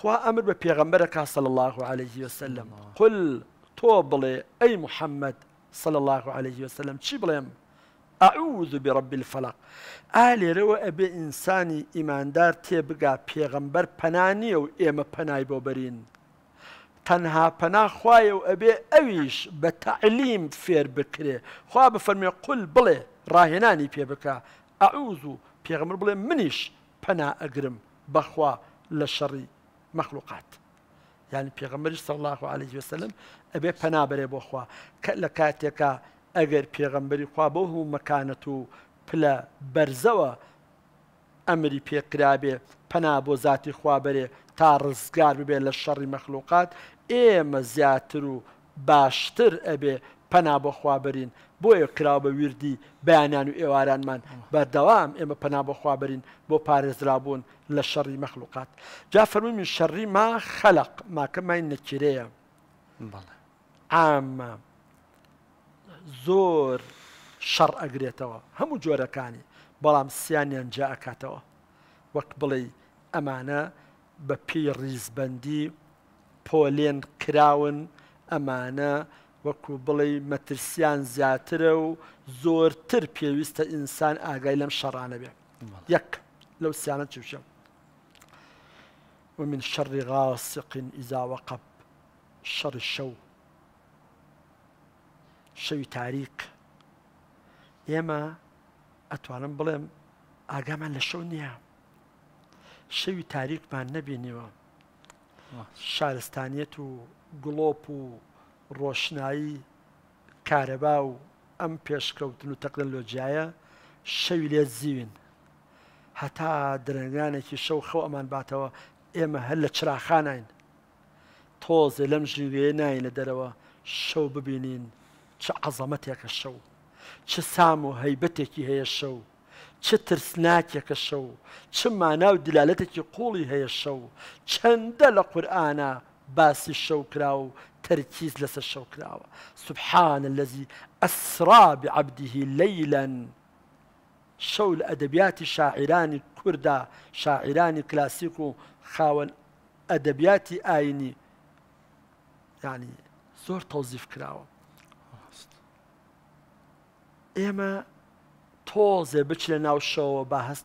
خوا امر بە پێغەمبەرە صلى الله عليه وسلم قل تۆ بڵێ ئەی محەممەد صلى الله عليه وسلم چی اعوذ برب الفلق ئا لێرەوە ئەبێ ئینسانی ئیماندار تێبگا پێغەمبەر پناني او ئێمە پناي بوبرين تنها پنا پەناخوایە و ابي اويش بتعليم فير بكري بکرێ خوا بفەرمێ قل بلي راهناني پێ بکە ئەعوز و پێغمبر بڵێ منیش پەنا ئەگرم بەخوا لە مەخلوقات یعنی پێغەمەری سە الله عليه وسلم ئەبێ پەنابەرێ بۆ خوا کە لە کاتێکە ئەگەر پێغەمبەری خوا بۆ هەوو مەکانەت و پلە بەرزەوە ئەمری پێکرابێ پەنا بۆ ذاتی خوابەرێ تا ڕزگار ببێ لە شەڕی مەخلوقات ئێمە زیاتر و باشتر ئەبێ پەنا بەخوابرین بۆیە کراو بە وردی بەیانیان و ئێوارانمان بەردەوام ئێمە پەنا بەخوابرین بۆ پارێزرابوون لە شەڕی مەخلوقات جا فەرمی من شەڕی ما خەلق ماکەمای نەکرەیە ئامە زۆر شەڕ ئەگرێتەوە هەموو جۆرەکانی بەڵام سیانیان جا ئەکاتەوە وەک بڵێ ئەمانە بە پێی ریزبندی پۆلێن کراون ئەمانە وەکو بڵێ مەترسیان زیاترە و زۆرتر پێویستە ئینسان ئاگای لەم شەڕانە بێ یەک لەو سیانە چوشە ومن شەڕی غاسقین ئیزاوەقب شەڕ شەو شەوی تاریک ئێمە ئەتوانم بڵێم ئاگامان لە شەو نییە شەوی تاریکمان نەبینیوە شارستانیەت و گڵۆپ و ڕۆشنایی کارەبا و ئەم پێشکەوتن و تەقللۆجیایە شەوی لێ زیوین هەتا درنگانێکی شەو خەو ئەمان باتەوە ئێمە هەر لە چراخانین تۆزێ لەم ژیرێ ناینە دەرەوە شەو ببینین چ عەزەمەتێکە شەو چ سام و هەیبەتێکی هەیە شەو چ ترسناکێکە شەو چ مانا و دلالەتێکی قوڵی هەیە شەو چەندە لە قورآە باس شەوکرا و لس لەسەر سبحان الذي أسرى بعبده ليلا شول شەو لە ئەدەبیاتی شاعران كلاسيكو خاون أدبيات آيني يعني زور توظيف كراو إما توزي کراوە شو تۆزێ با هەست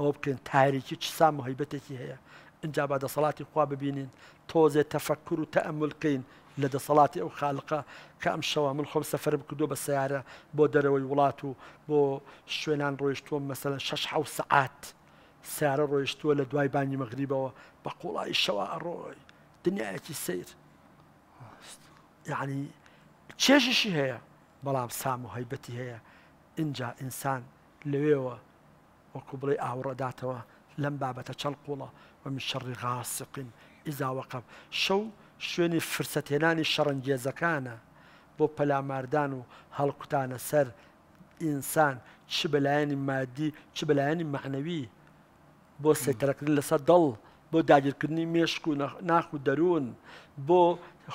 او بكن تاريخي تشسام هيبتتي هي انجا بعد صلاتي قوا بينين توزي تفكر وتامل كين لدى صلاتي او خالقه كام شوا من خمس سفر بكدو بالسياره بو دروي ولاتو بو شوينان رويشتو مثلا شش حو ساعات سياره رويشتو لدواي باني مغربه بقول اي شوا روي دنيا ايش سير يعني تشيشي هي بلام سامو هيبتي هي انجا انسان لويوه وەکو بڵێ ئاوڕەداتەوە لەم بابەتە چەڵقوڵە و من شەڕی غاسقین ئیزاوەقب شەو شوێنی فرسەتێنانی شەڕنگێزەکانە بۆ پەلاماردان و هەڵکوتانە سەر ئینسان چ بەلایەنی مادی چ بەلایەنی مەعنەوی بۆ سێتەرەکردن لەسەر دڵ بۆ داگیرکردنی مێشک و ناخ و دەروون بۆ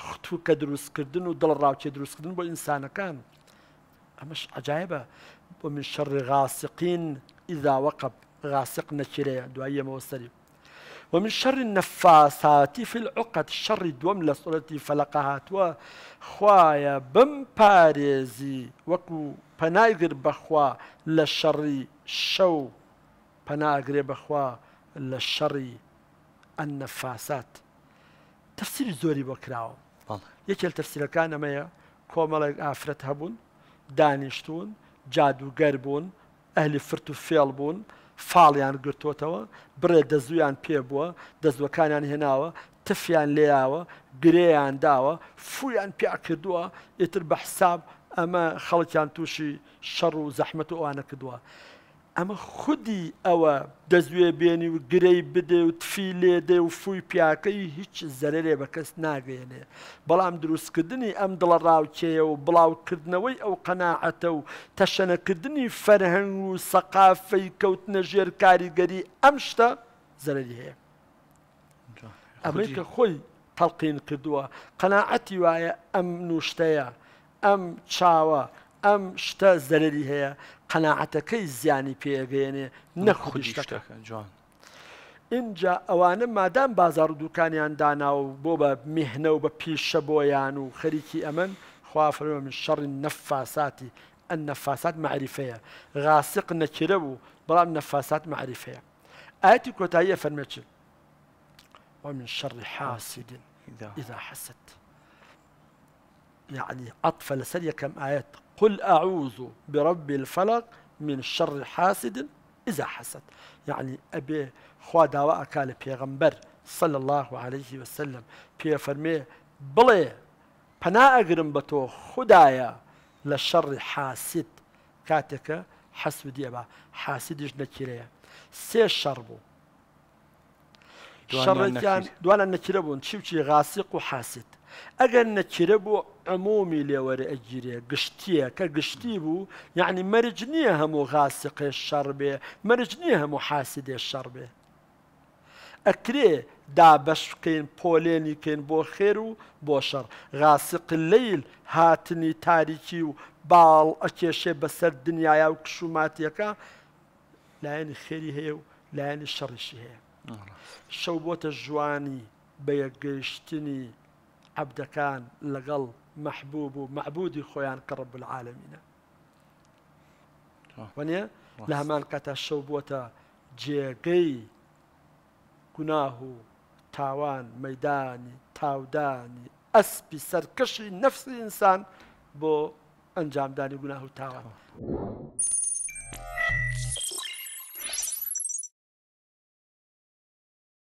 خوتوو کە دروستکردن و دڵ ڕاوچێ دروستکردن بۆ ئینسانەکان مش عجاایبە ومن شر غاسقين إذا وقب غاسقنا غاسق دعية دوایی ومن شر النفاسات في العقد شر دوم لصورة فلقهات هاتوا خوايا بم باريزي وكو پناگر بخوا لشر شو پناگر بخوا لشر النفاسات تفسير زوري بكراو يكل تفسير كان ما كومل افرت هبون دانیشتون جادوگەر بوون ئەهلی فرت و فێڵ بوون فاڵیان گرتوتەوە بڕێ دەزویان پێ بووە دەستوەکانیان هێناوە تفیان لێیاوە گرێیان داوە فویان پیا کردووە ئیتر بە حساب ئەمە خەڵکیان تووشی شەڕ و زەحمت و ئەوانە کردووە ئەمە خودی ئەوە دەزوێ بێنی و گرەی بدێ و تفی لێدێ و فوی پیاکەی هیچ زەرێ بە کەس ناگەێنێ بەڵام دروستکردنی ئەم دڵە ڕاوچەیە و بڵاوکردنەوەی ئەو قەناعەتە و تەشەنەکردنی فەرهەنگ و سەقافەی کەوتنە ژێر کاریگەری ئەم شتە زەرری هەیە ئەمەی کە خۆی تەڵقین کردووە قەناعەتی وایە ئەم نوشتەیە ئەم چاوە ئەم شتە زەرری هەیە قەناعەتەکەی زیانی پێگەێنێ نەخودیشتەکە جوان. اینجا ئەوانە مادام بازار و دوکانیان داناوە بۆ بە میهنە و بە پیشە بۆیان و خەریکی ئەمن من شر النفاسات النفاسات نەفاسات غاسق نەکرە بوو النفاسات نەفاسات معریفەیە ئاەتی کۆتاییە فەرمەچ ومن شر حاسد إذا حسد يعني أطفل لسر كم آيات قل أعوذ برب الفلق من شر حاسد إذا حسد يعني أبي خوا دواء أكال بيغمبر صلى الله عليه وسلم بي فرمي بلي بنا أقرم بتو خدايا لشر حاسد كاتك حسد يبا حاسد جنكيريا سي شربو شەڕێکیان دوانە نەکرە بوون چیوچی غاسیق و حاسیت ئەگەر نەکرە بۆ ئەمۆمی لێوەرە ئەگیرێ گشتیە کە گشتی بوو یعنی مەرج نییە هەموو غاسیقێ شەڕ بێ مەرج نییە هەموو حاسیدێ شەڕ بێ ئەکرێ دابشقین پۆلێنیکەین بۆ خێر و بۆ شەڕ غاسق لیل هاتنی تاریکی و باڵ ئەکێشێ بەسەر دنیایا و کشوماتیەکە لایەنی خێری هەیە و لایەنی شەڕیشی هەیە شەو بۆتە ژوانی بە یەکگەیشتنی عبدەکان لەگەڵ مەحبوب و مەحبودی خۆیان قڕب العاالمینە وەنیە لە هەمان کاتا شەو بووە جێگەی گوناه و تاوان مەدانی تاودانی ئەسپی سەرکەشی نەفسی ئینسان بۆ ئەنجامدانی گوناه و تاوان.